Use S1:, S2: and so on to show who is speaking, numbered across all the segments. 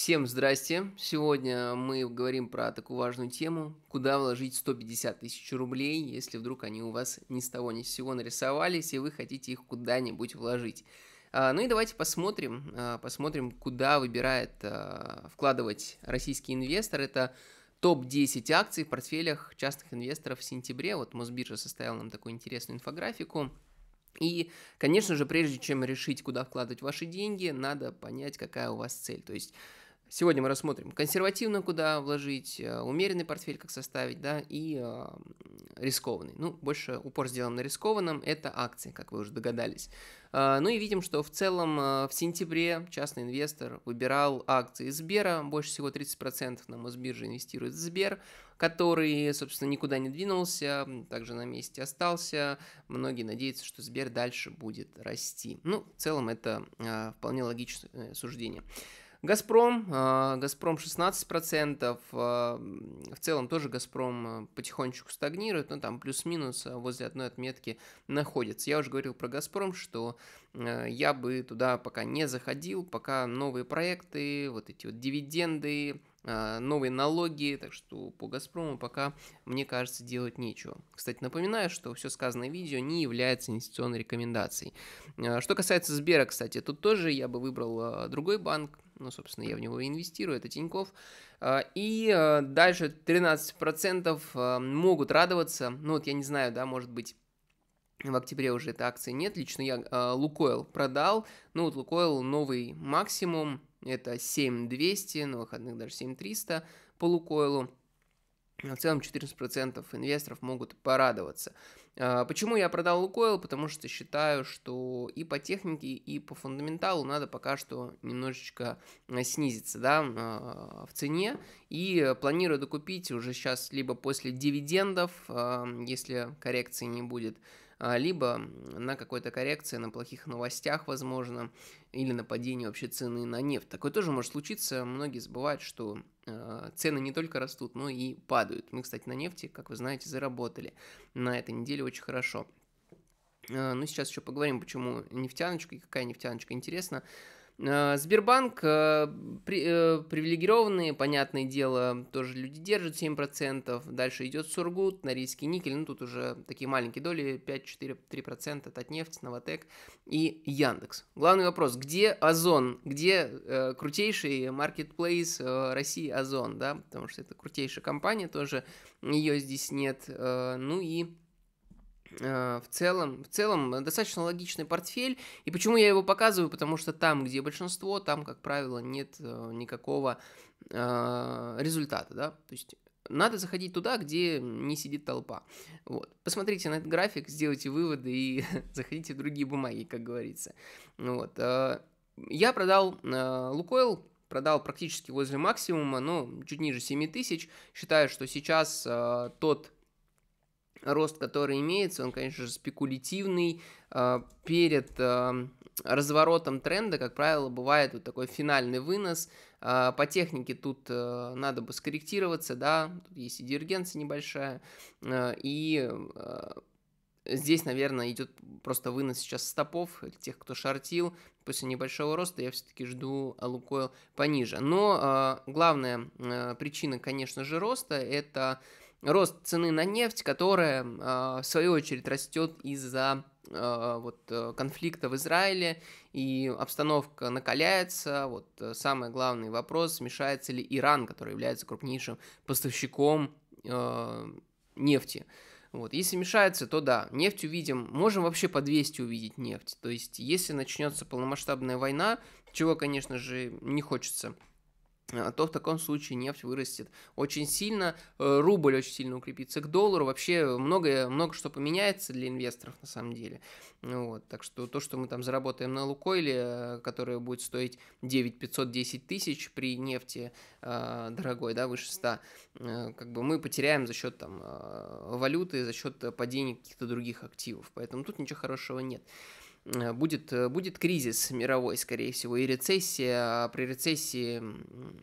S1: Всем здрасте! Сегодня мы говорим про такую важную тему, куда вложить 150 тысяч рублей, если вдруг они у вас ни с того ни с сего нарисовались, и вы хотите их куда-нибудь вложить. А, ну и давайте посмотрим, а, посмотрим, куда выбирает а, вкладывать российский инвестор. Это топ-10 акций в портфелях частных инвесторов в сентябре. Вот Мосбиржа составила нам такую интересную инфографику. И, конечно же, прежде чем решить, куда вкладывать ваши деньги, надо понять, какая у вас цель. То есть Сегодня мы рассмотрим консервативно, куда вложить, э, умеренный портфель, как составить, да, и э, рискованный. Ну, больше упор сделан на рискованном, это акции, как вы уже догадались. Э, ну и видим, что в целом э, в сентябре частный инвестор выбирал акции Сбера, больше всего 30% на Мосбирже инвестирует в Сбер, который, собственно, никуда не двинулся, также на месте остался. Многие надеются, что Сбер дальше будет расти. Ну, в целом это э, вполне логичное э, суждение. Газпром, а, Газпром 16%, а, в целом тоже Газпром а, потихонечку стагнирует, но там плюс-минус возле одной отметки находится. Я уже говорил про Газпром, что я бы туда пока не заходил, пока новые проекты, вот эти вот дивиденды, а, новые налоги, так что по «Газпрому» пока, мне кажется, делать нечего. Кстати, напоминаю, что все сказанное в видео не является инвестиционной рекомендацией. А, что касается Сбера, кстати, тут тоже я бы выбрал а, другой банк, ну, собственно, я в него инвестирую, это Тиньков. И дальше 13% могут радоваться, ну, вот я не знаю, да, может быть, в октябре уже этой акции нет. Лично я э, Лукойл продал. Ну вот Лукойл новый максимум. Это 7200, на выходных даже 7300 по Лукойлу. В целом 14% инвесторов могут порадоваться. А, почему я продал Лукойл? Потому что считаю, что и по технике, и по фундаменталу надо пока что немножечко а, снизиться да, в цене. И планирую докупить уже сейчас либо после дивидендов, если коррекции не будет, а, либо на какой-то коррекции, на плохих новостях, возможно, или на падении вообще цены на нефть. Такое тоже может случиться. Многие забывают, что э, цены не только растут, но и падают. Мы, кстати, на нефти, как вы знаете, заработали на этой неделе очень хорошо. Э, ну, сейчас еще поговорим, почему нефтяночка и какая нефтяночка интересна. Э, Сбербанк э, при, э, привилегированные, понятное дело, тоже люди держат 7%. Дальше идет Сургут, Норильский никель, ну тут уже такие маленькие доли, 5-4-3%, Татнефть, Новотек и Яндекс. Главный вопрос, где Озон, где э, крутейший маркетплейс э, России Озон, да, потому что это крутейшая компания тоже, ее здесь нет, э, ну и Э, в целом, в целом э, достаточно логичный портфель. И почему я его показываю? Потому что там, где большинство, там, как правило, нет э, никакого результата, да, то есть надо заходить туда, где не сидит толпа. Вот. Посмотрите на этот график, сделайте выводы и заходите в другие бумаги, как говорится. Вот. Я продал Лукойл, продал практически возле максимума, ну, чуть ниже 7 тысяч. Считаю, что сейчас тот рост, который имеется, он, конечно же, спекулятивный. А, перед а, разворотом тренда, как правило, бывает вот такой финальный вынос. А, по технике тут надо бы скорректироваться, да, тут есть и дивергенция небольшая, и Здесь, наверное, идет просто вынос сейчас стопов тех, кто шортил. После небольшого роста я все-таки жду Лукойл пониже. Но главная причина, конечно же, роста – это рост цены на нефть, которая, а, в свою очередь, растет из-за а, вот, э, конфликта в Израиле, и обстановка накаляется. Вот э, самый главный вопрос, смешается ли Иран, который является крупнейшим поставщиком а, нефти. Вот, если мешается, то да, нефть увидим, можем вообще по 200 увидеть нефть. То есть, если начнется полномасштабная война, чего, конечно же, не хочется – а, то в таком случае нефть вырастет очень сильно, э, рубль очень сильно укрепится к доллару, вообще э, многое, много что поменяется для инвесторов на самом деле. Ну вот, так что то, что мы там заработаем на Лукойле, э, которое будет стоить 9 500 10 тысяч при нефти э, дорогой, да, выше 100, э, как бы мы потеряем за счет там э, валюты, за счет падения каких-то других активов, поэтому тут ничего хорошего нет. Э, будет, э, будет кризис мировой, скорее всего, и рецессия. А при рецессии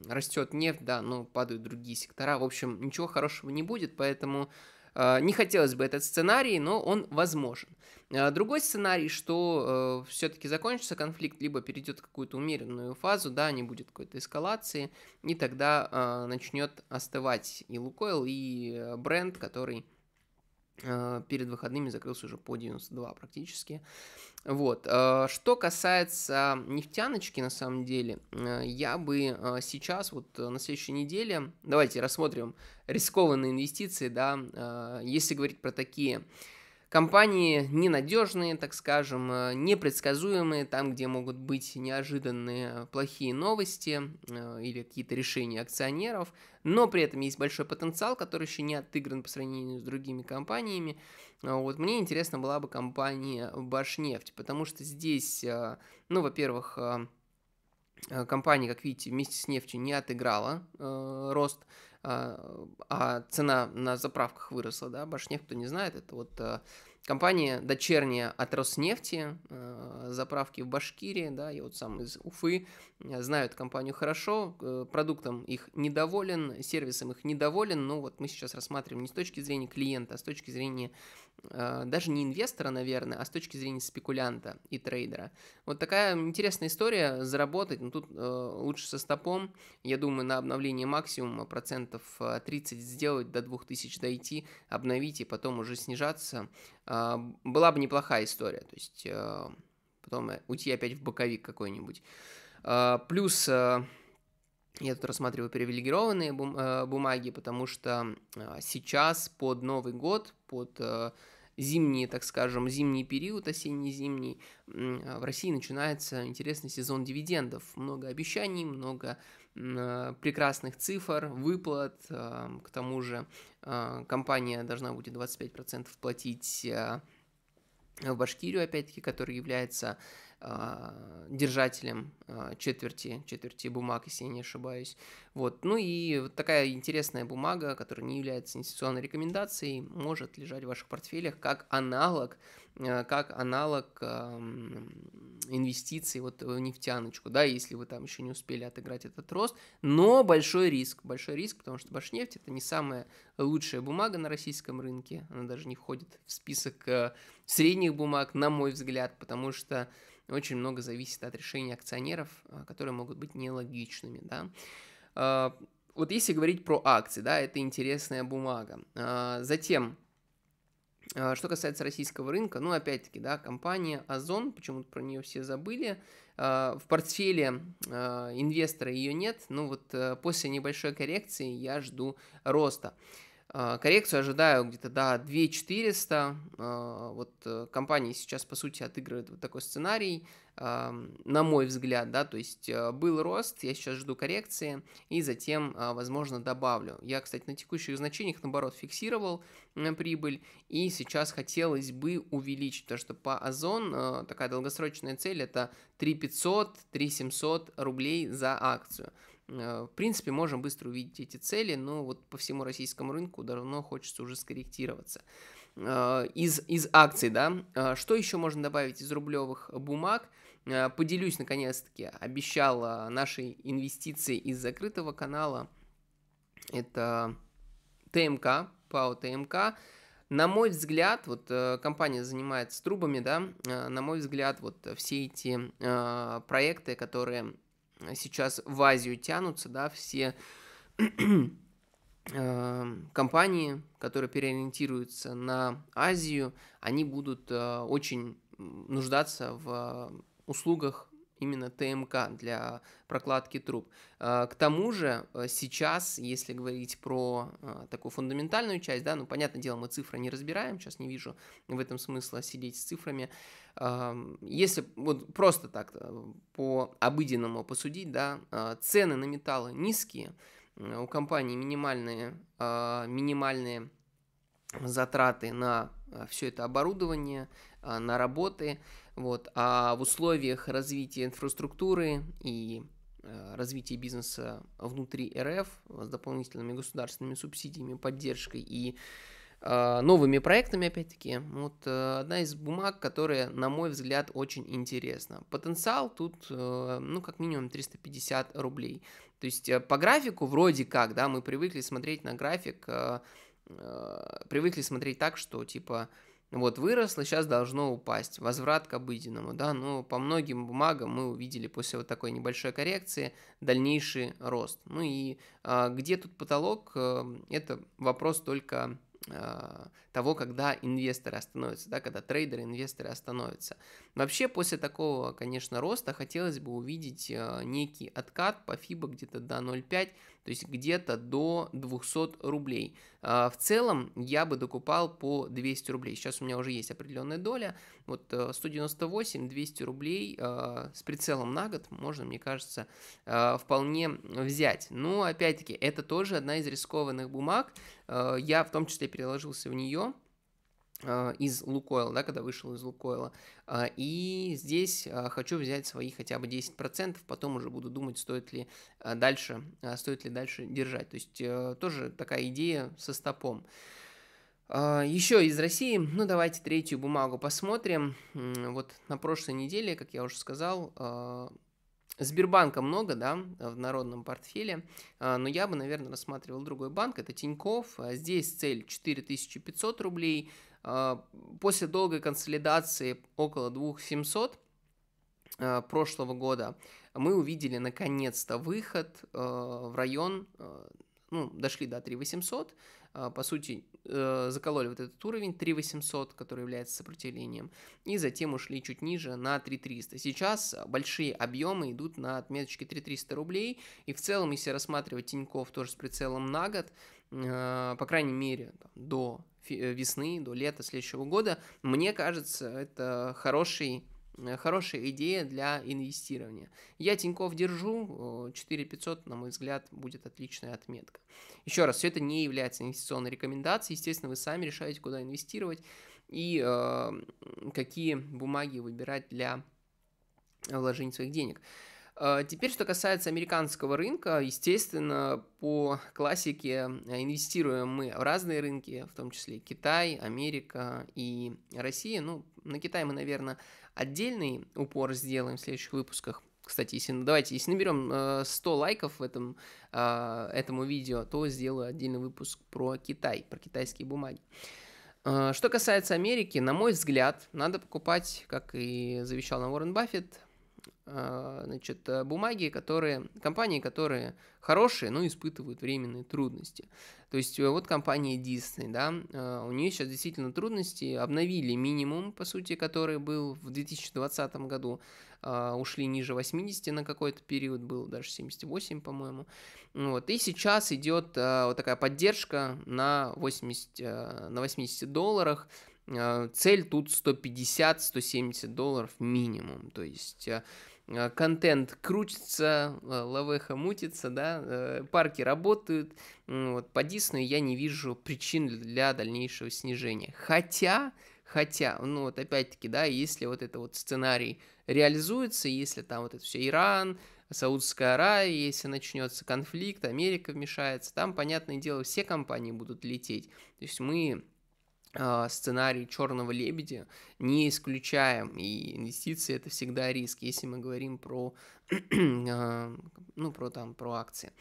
S1: растет нефть, да, но падают другие сектора. В общем, ничего хорошего не будет, поэтому э, не хотелось бы этот сценарий, но он возможен. Другой сценарий, что э, все-таки закончится конфликт, либо перейдет в какую-то умеренную фазу, да, не будет какой-то эскалации, и тогда э, начнет остывать и Лукойл, и бренд, который Э, перед выходными закрылся уже по 92 практически. Вот. Э, что касается нефтяночки, на самом деле, э, я бы сейчас, вот на следующей неделе, давайте рассмотрим рискованные инвестиции, да, если говорить про такие Компании ненадежные, так скажем, э, непредсказуемые, там, где могут быть неожиданные э, плохие новости э, или какие-то решения акционеров, но при этом есть большой потенциал, который еще не отыгран по сравнению с другими компаниями. А вот мне интересна была бы компания Башнефть, потому что здесь, ну, во-первых, компания, как видите, вместе с нефтью не отыграла э, рост а, а, цена на заправках выросла, да, Башнефть, кто не знает, это вот а, компания дочерняя от Роснефти, а, заправки в Башкирии, да, я вот сам из Уфы, знаю эту компанию хорошо, продуктом их недоволен, сервисом их недоволен, но ну вот мы сейчас рассматриваем не с точки зрения клиента, а с точки зрения Э, даже не инвестора, наверное, а с точки зрения спекулянта и трейдера. Вот такая интересная история заработать, но ну, тут э, лучше со стопом, я думаю, на обновление максимума процентов 30 э, сделать, до 2000 дойти, обновить и потом уже снижаться. Э, была бы неплохая история, то есть э, потом э, уйти опять в боковик какой-нибудь. Э, плюс... Э, я тут рассматриваю привилегированные бум э, бумаги, потому что э, сейчас под Новый год, под э, зимний, так скажем, зимний период, осенний-зимний, в России начинается интересный сезон дивидендов. Много обещаний, много прекрасных цифр, выплат. К тому же компания должна будет 25% платить в Башкирию, опять-таки, которая является а, держателем а, четверти, четверти бумаг, если я не ошибаюсь. Вот. Ну и вот такая интересная бумага, которая не является инвестиционной рекомендацией, может лежать в ваших портфелях как аналог, а, как аналог инвестиций вот в нефтяночку, да, если вы там еще не успели отыграть этот рост, но большой риск, большой риск, потому что Башнефть это не самая лучшая бумага на российском рынке, она даже не входит в список э, средних бумаг, на мой взгляд, потому что очень много зависит от решений акционеров, э, которые могут быть нелогичными, да. А, вот если говорить про акции, да, это интересная бумага. А, затем, а, что касается российского рынка, ну, опять-таки, да, компания Озон, почему-то про нее все забыли, в портфеле инвестора ее нет, ну, вот э, после небольшой коррекции я жду роста. А, коррекцию ожидаю где-то до 2400. А, вот э, компании сейчас, по сути, отыгрывают вот такой сценарий, а, на мой взгляд, да, то есть э, был рост, я сейчас жду коррекции и затем, возможно, добавлю. Я, кстати, на текущих значениях, наоборот, фиксировал э, прибыль и сейчас хотелось бы увеличить, потому что по Озон такая долгосрочная цель это 3500-3700 рублей за акцию. Э, в принципе, можем быстро увидеть эти цели, но вот по всему российскому рынку давно хочется уже скорректироваться. Э, из, из акций, да, э, что еще можно добавить из рублевых бумаг? Поделюсь, наконец-таки, обещал нашей инвестиции из закрытого канала. Это ТМК, ПАО ТМК. На мой взгляд, вот компания занимается трубами, да, на мой взгляд, вот все эти проекты, которые сейчас в Азию тянутся, да, все эм, компании, которые переориентируются на Азию, они будут э, очень нуждаться в э, услугах именно ТМК для прокладки труб. Э, к тому же э, сейчас, если говорить про э, такую фундаментальную часть, да, ну, понятное дело, мы цифры не разбираем, сейчас не вижу в этом смысла сидеть с цифрами. Эм, если вот просто так по обыденному посудить, да, цены на металлы низкие, у компании минимальные, минимальные затраты на все это оборудование, на работы – вот. А в условиях развития инфраструктуры и э, развития бизнеса внутри РФ с дополнительными государственными субсидиями, поддержкой и э, новыми проектами, опять-таки, вот э, одна из бумаг, которая, на мой взгляд, очень интересна. Потенциал тут, ну, как минимум 350 рублей. То есть по графику вроде как, да, мы привыкли смотреть на график, привыкли смотреть так, что типа вот выросло, сейчас должно упасть. Возврат к обыденному, да, но по многим бумагам мы увидели после вот такой небольшой коррекции дальнейший рост. Ну и а, где тут потолок, э, это вопрос только а, того, когда инвесторы остановятся, да, когда трейдеры, инвесторы остановятся. Вообще после такого, конечно, роста хотелось бы увидеть э, некий откат по FIBA где-то до 0,5, то есть где-то до 200 рублей. А, в целом я бы докупал по 200 рублей. Сейчас у меня уже есть определенная доля. Вот 198, э, 200 рублей а, с прицелом на год можно, мне кажется, а, вполне взять. Но опять-таки это тоже одна из рискованных бумаг. Я в том числе переложился в нее а, из Лукойла, да, когда вышел из Лукойла. А, и здесь а, хочу взять свои хотя бы 10%, потом уже буду думать, стоит ли дальше, стоит ли дальше держать. То есть э, тоже такая идея со стопом. Еще из России, ну давайте третью бумагу посмотрим. Вот на прошлой неделе, как я уже сказал, Сбербанка много, да, в народном портфеле, но я бы, наверное, рассматривал другой банк, это Тиньков. Здесь цель 4500 рублей, а, после долгой консолидации около 2700 а, прошлого года мы увидели наконец-то выход а, в район, ну, дошли до 3800, а, по сути, э, закололи вот этот уровень 3800, который является сопротивлением, и затем ушли чуть ниже на 3300. Сейчас большие объемы идут на отметочке 3300 рублей, и в целом, если рассматривать Тиньков тоже с прицелом на год, а, по крайней мере, до э, весны, до лета следующего года, мне кажется, это хороший Э, хорошая идея для инвестирования. Я Тиньков держу, 4500, э, на мой взгляд, будет отличная отметка. Еще раз, все это не является инвестиционной рекомендацией, естественно, вы сами решаете, куда инвестировать и э, какие бумаги выбирать для вложения своих денег. Э, теперь, что касается американского рынка, естественно, по классике э, инвестируем мы в разные рынки, в том числе Китай, Америка и Россия. Ну, на Китай мы, наверное, отдельный упор сделаем в следующих выпусках. Кстати, если, давайте, если наберем 100 э, лайков в этом, этому видео, то сделаю отдельный выпуск про Китай, про китайские бумаги. Что касается Америки, на мой взгляд, надо покупать, как и завещал нам Уоррен Баффет, а, значит, э, бумаги, которые, компании, которые хорошие, но испытывают временные трудности. То есть э, вот компания Disney, да, а, у нее сейчас действительно трудности, обновили минимум, по сути, который был в 2020 году, а, ушли ниже 80 на какой-то период, был даже 78, по-моему. Вот, и сейчас идет вот такая поддержка на 80, на 80 долларах, Цель тут 150-170 долларов минимум. То есть Э, контент крутится, э, лавеха мутится, да, э, парки работают, вот по Диснею я не вижу причин для дальнейшего снижения. Хотя, хотя, ну вот опять-таки, да, если вот это вот сценарий реализуется, если там вот это все Иран, Саудская Аравия, если начнется конфликт, Америка вмешается, там, понятное дело, все компании будут лететь. То есть мы а, сценарий черного лебедя, не исключаем, и инвестиции это всегда риск, если мы говорим про, а, ну, про, там, про акции.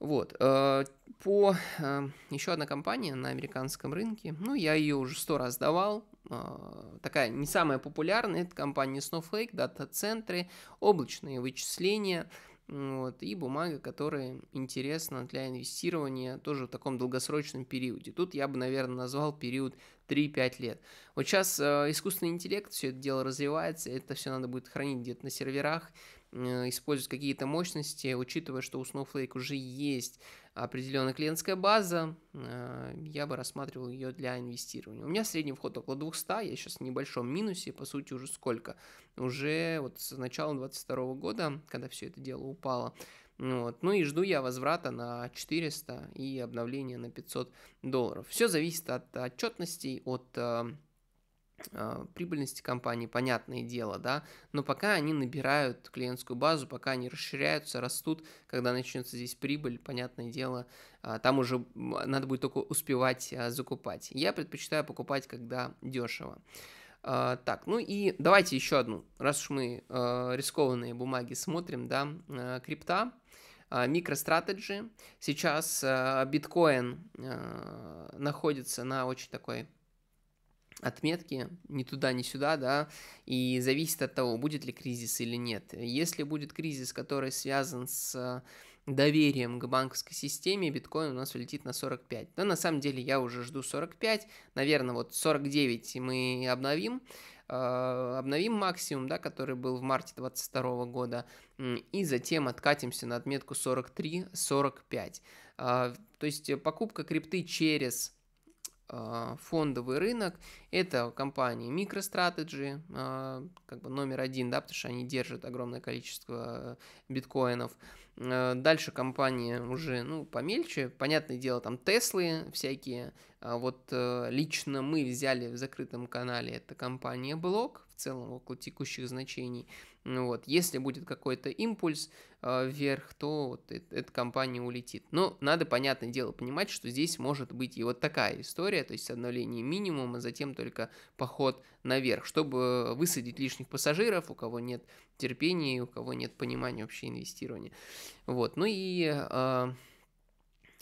S1: Вот. Э, по э, еще одна компания на американском рынке. Ну, я ее уже сто раз давал. А, такая не самая популярная. Это компания Snowflake, дата-центры, облачные вычисления – вот, и бумага, которая интересна для инвестирования тоже в таком долгосрочном периоде. Тут я бы, наверное, назвал период 3-5 лет. Вот сейчас э, искусственный интеллект, все это дело развивается, это все надо будет хранить где-то на серверах, Э, использовать какие-то мощности, учитывая, что у Snowflake уже есть определенная клиентская база, э, я бы рассматривал ее для инвестирования. У меня средний вход около 200, я сейчас в небольшом минусе, по сути, уже сколько? Уже вот с начала 22 года, когда все это дело упало, ну вот. Ну и жду я возврата на 400 и обновления на 500 долларов. Все зависит от отчетностей, от э, а, прибыльности компании, понятное дело, да, но пока они набирают клиентскую базу, пока они расширяются, растут, когда начнется здесь прибыль, понятное дело, а, там уже надо будет только успевать а, закупать. Я предпочитаю покупать, когда дешево. Так, ну и давайте еще одну, раз уж мы рискованные бумаги смотрим, да, крипта, MicroStrategy. Сейчас биткоин находится на очень такой отметки ни туда, ни сюда, да, и зависит от того, будет ли кризис или нет. Если будет кризис, который связан с доверием к банковской системе, биткоин у нас улетит на 45. Но на самом деле я уже жду 45, наверное, вот 49 мы обновим, э, обновим максимум, да, который был в марте 22 года, и затем откатимся на отметку 43-45. Э, то есть покупка крипты через а, фондовый рынок. Это компании MicroStrategy, а, как бы номер один, да, потому что они держат огромное количество э, биткоинов. Э, дальше компании уже, ну, помельче. Понятное дело, там Теслы всякие. А вот э, лично мы взяли в закрытом канале, это компания Block, в целом около текущих значений. Ну вот, если будет какой-то импульс э, вверх, то вот э, эта компания улетит. Но надо, понятное дело, понимать, что здесь может быть и вот такая история, то есть обновление минимума, затем только поход наверх, чтобы высадить лишних пассажиров, у кого нет терпения, у кого нет понимания вообще инвестирования. Вот, ну и... Э,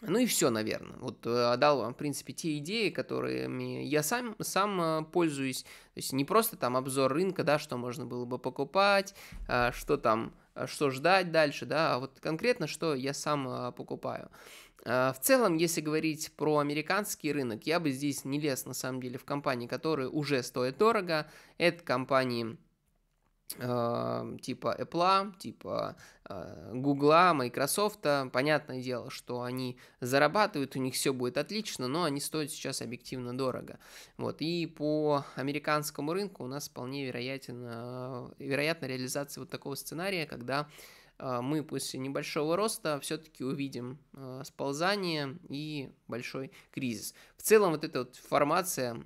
S1: ну и все, наверное. Вот э, дал вам, в принципе, те идеи, которыми я сам, сам э, пользуюсь. То есть не просто там обзор рынка, да, что можно было бы покупать, а, что там, а, что ждать дальше, да, а вот конкретно, что я сам э, покупаю. А, в целом, если говорить про американский рынок, я бы здесь не лез, на самом деле, в компании, которые уже стоят дорого. Это компании Эм, типа Apple, типа э, Google, Microsoft, понятное дело, что они зарабатывают, у них все будет отлично, но они стоят сейчас объективно дорого. Вот, и по американскому рынку у нас вполне вероятен, э, вероятна реализация вот такого сценария, когда э, мы после небольшого роста все-таки увидим э, сползание и большой кризис. В целом вот эта вот формация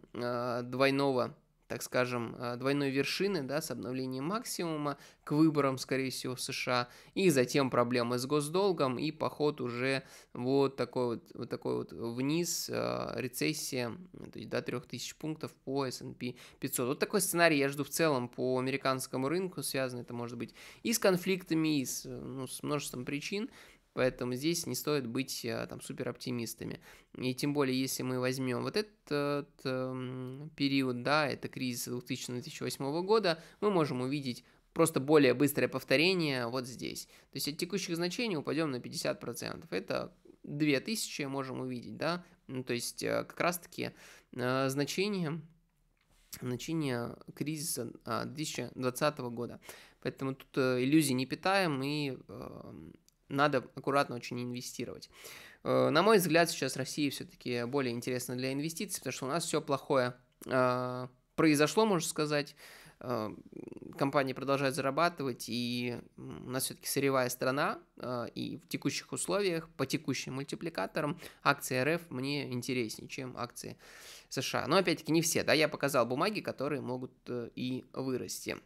S1: двойного так скажем, э, двойной вершины, да, с обновлением максимума к выборам, скорее всего, в США, и затем проблемы с госдолгом и поход уже вот такой вот, вот такой вот вниз, э, рецессия, то есть до 3000 пунктов по S&P 500. Вот такой сценарий я жду в целом по американскому рынку, связано это может быть и с конфликтами, и с, э, ну, с множеством причин, Поэтому здесь не стоит быть э, там супер оптимистами. И тем более, если мы возьмем вот этот э, период, да, это кризис 2000-2008 года, мы можем увидеть просто более быстрое повторение вот здесь. То есть от текущих значений упадем на 50%. Это 2000 можем увидеть, да, ну, то есть э, как раз-таки э, значение значение кризиса 2020 э, года. Поэтому тут иллюзий не питаем и эм, надо аккуратно очень инвестировать. Э, на мой взгляд, сейчас Россия все-таки более интересна для инвестиций, потому что у нас все плохое а, произошло, можно сказать. Э, компании продолжают зарабатывать, и у нас все-таки сырьевая страна, а, и в текущих условиях, по текущим мультипликаторам, акции РФ мне интереснее, чем акции США. Но опять-таки не все, да, я показал бумаги, которые могут э, и вырасти.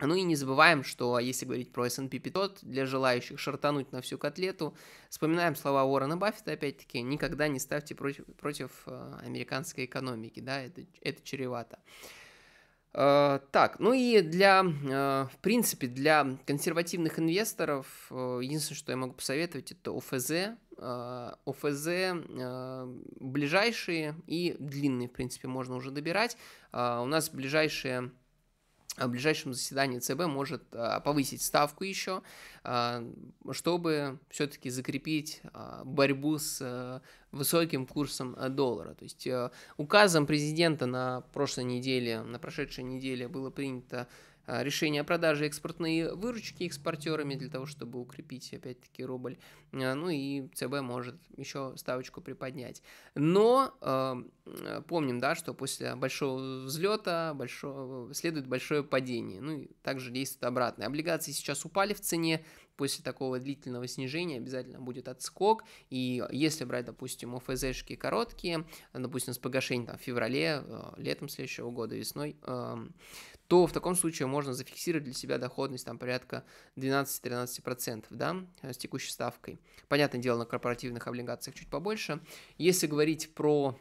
S1: Ну и не забываем, что а если говорить про S&P 500, для желающих шартануть на всю котлету, вспоминаем слова Уоррена Баффета, опять-таки, никогда не ставьте против, против а, американской экономики, да, это, это чревато. А, так, ну и для, в принципе, для консервативных инвесторов единственное, что я могу посоветовать, это ОФЗ, ОФЗ ближайшие и длинные, в принципе, можно уже добирать. У нас ближайшие а в ближайшем заседании ЦБ может а, повысить ставку еще, а, чтобы все-таки закрепить борьбу с э, высоким курсом э, доллара. То есть э, указом президента на прошлой неделе, на прошедшей неделе было принято а, решение о продаже экспортной выручки экспортерами для того, чтобы укрепить, опять-таки, рубль. А, ну и ЦБ может еще ставочку приподнять. Но а, помним, да, что после большого взлета большого, следует большое падение. Ну и также действует обратное. Облигации сейчас упали в цене, после такого длительного снижения обязательно будет отскок, и если брать, допустим, ОФЗшки короткие, допустим, с погашением там, в феврале, э, летом следующего года, весной, эм, то в таком случае можно зафиксировать для себя доходность там порядка 12-13% да, э, с текущей ставкой. Понятное дело, на корпоративных облигациях чуть побольше. Если говорить про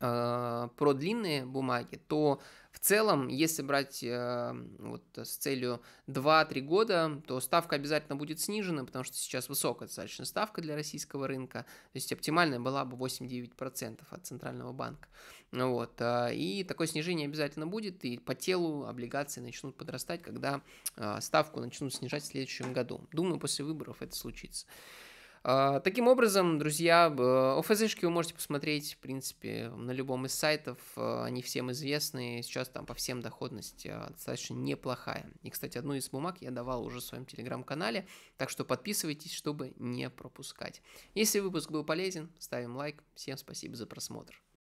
S1: э, про длинные бумаги, то в целом, если брать э, вот, с целью 2-3 года, то ставка обязательно будет снижена, потому что сейчас высокая достаточно ставка для российского рынка, то есть оптимальная была бы 8-9% от Центрального банка. Вот, э, и такое снижение обязательно будет, и по телу облигации начнут подрастать, когда э, ставку начнут снижать в следующем году. Думаю, после выборов это случится. А, таким образом, друзья, э, ОФЗшки вы можете посмотреть, в принципе, на любом из сайтов. Э, они всем известны. Сейчас там по всем доходность э, достаточно неплохая. И, кстати, одну из бумаг я давал уже в своем телеграм-канале. Так что подписывайтесь, чтобы не пропускать. Если выпуск был полезен, ставим лайк. Всем спасибо за просмотр.